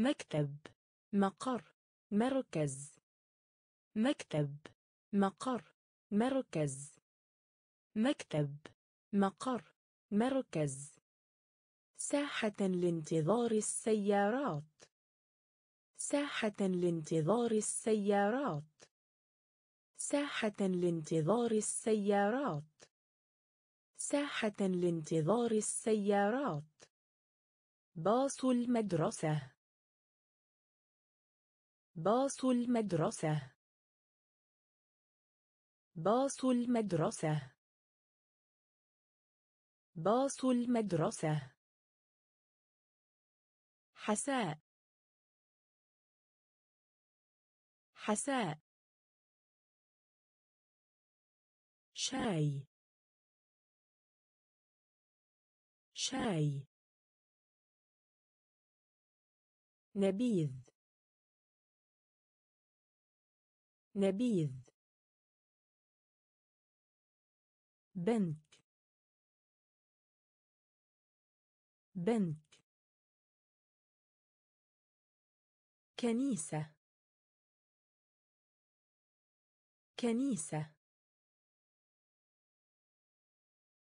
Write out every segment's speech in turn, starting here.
مكتب مقر مركز مكتب مقر مركز مكتب مقر مركز ساحة لانتظار السيارات ساحة لانتظار السيارات ساحة لانتظار السيارات ساحة لانتظار السيارات باص المدرسة باص المدرسة باص المدرسة باص المدرسة حساء حساء شاي شاي نبيذ نبيذ بنك بنك كنيسة كنيسة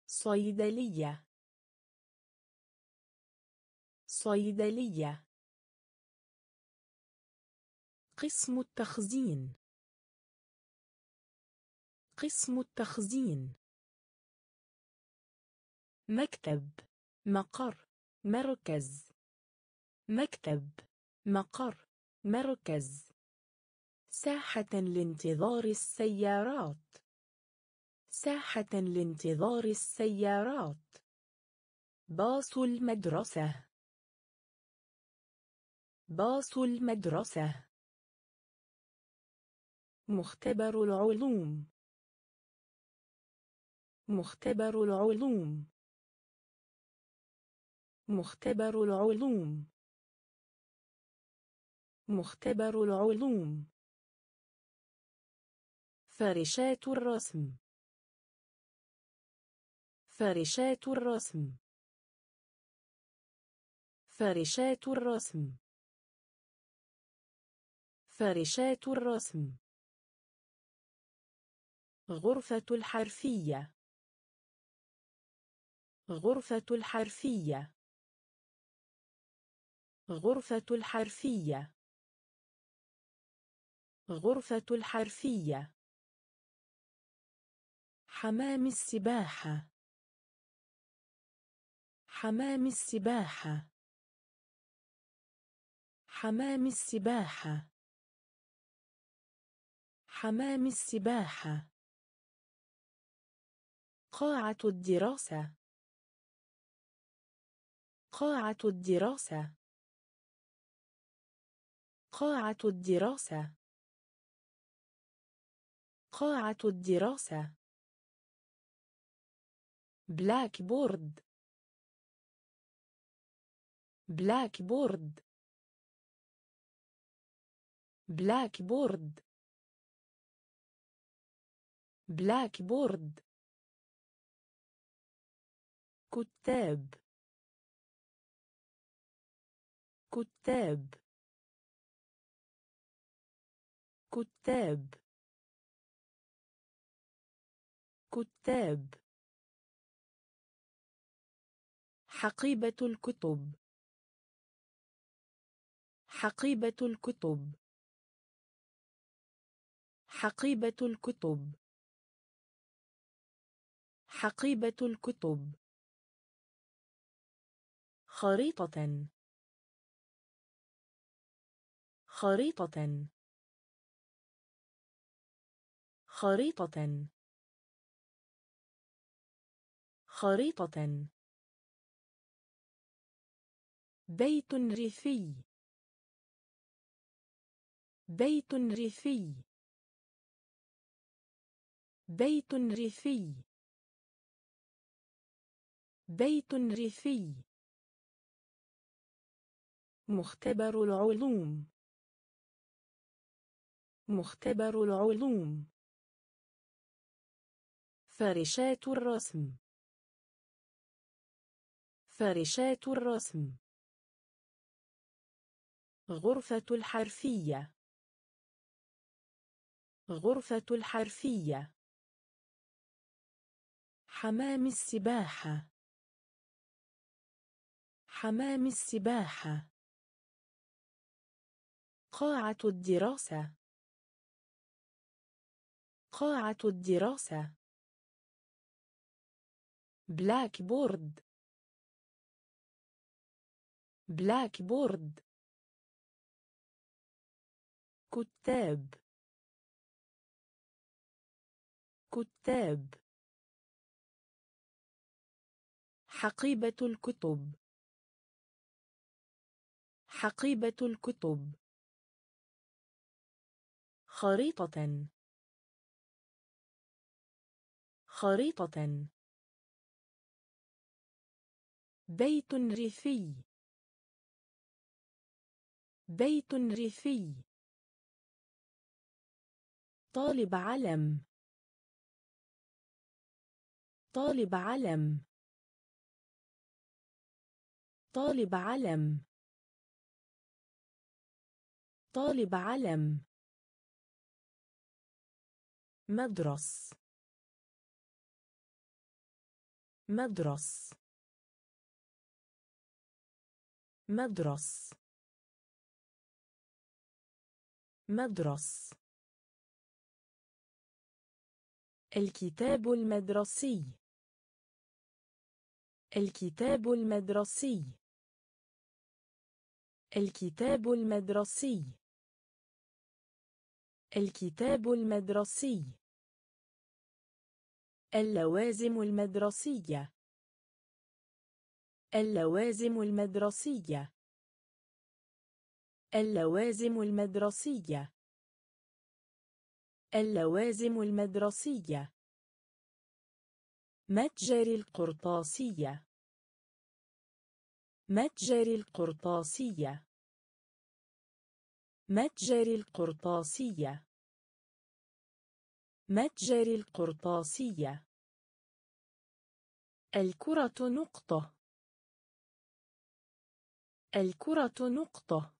صيدلية صيدلية قسم التخزين قسم التخزين مكتب مقر مركز مكتب مقر مركز ساحة لانتظار السيارات ساحة لانتظار السيارات باص المدرسة باص المدرسة مختبر العلوم مختبر العلوم مختبر العلوم مختبر العلوم فرشات الرسم فرشات الرسم فرشات الرسم فرشات الرسم غرفة الحرفية غرفة الحرفية غرفة الحرفية غرفة الحرفية حمام السباحة حمام السباحة حمام السباحة حمام السباحة قاعة الدراسة قاعة الدراسة قاعة الدراسة قاعة الدراسة بلاك بورد بلاك بورد بلاك بورد بلاك بورد كتاب كتاب كتاب كتاب حقيبة الكتب حقيبة الكتب حقيبة الكتب حقيبة الكتب خريطة خريطة خريطة خريطة بيت ريفي بيت ريفي بيت ريفي بيت ريفي مختبر العلوم مختبر العلوم فرشات الرسم فرشات الرسم غرفة الحرفية غرفة الحرفية حمام السباحة حمام السباحة قاعة الدراسة قاعة الدراسة بلاك بورد بلاك بورد كتاب كتاب حقيبة الكتب حقيبة الكتب خريطة خريطة بيت ريفي بيت ريفي طالب علم طالب علم طالب علم طالب علم مدرس مدرس مدرس مدرس الكتاب المدرسي الكتاب المدرسي الكتاب المدرسي الكتاب المدرسي اللوازم المدرسية اللوازم المدرسية اللوازم المدرسية اللوازم المدرسية متجر القرطاسية متجر القرطاسية متجر القرطاسية متجر القرطاسية الكرة نقطة الكرة نقطة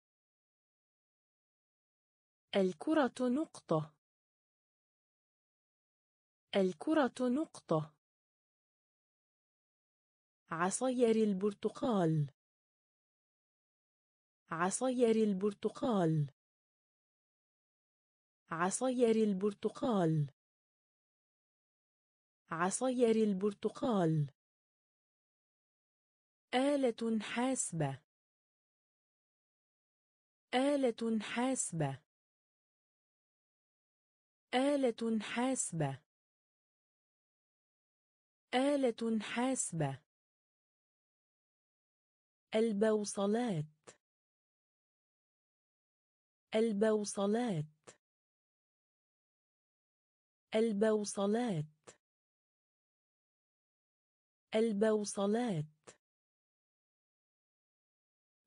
الكرة نقطة الكرة نقطة عصير البرتقال عصير البرتقال عصير البرتقال عصير البرتقال آلة حاسبة آلة حاسبة آلة حاسبة آلة حاسبة البوصلات البوصلات البوصلات البوصلات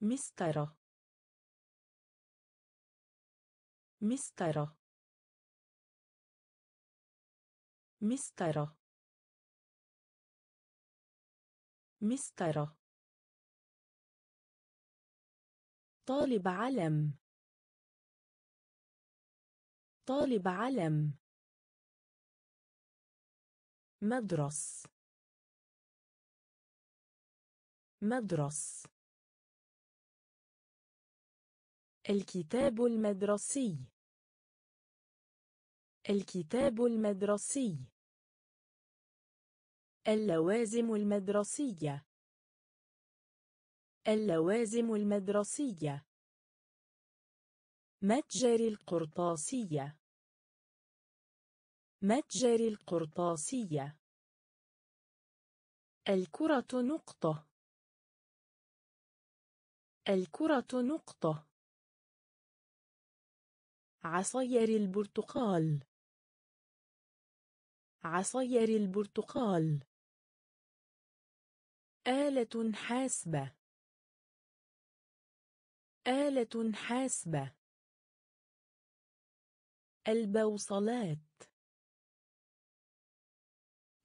مسطرة مسطرة مسطرة مسطرة طالب علم طالب علم مدرس مدرس الكتاب المدرسي الكتاب المدرسي اللوازم المدرسية اللوازم المدرسية متجر القرطاسية متجر القرطاسية الكرة نقطة الكرة نقطة عصير البرتقال عصير البرتقال آلة حاسبة آلة حاسبة البوصلات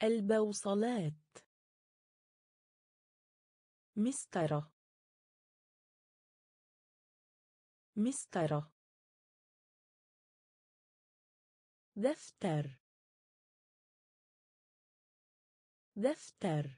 البوصلات مسطرة مسطرة دفتر دفتر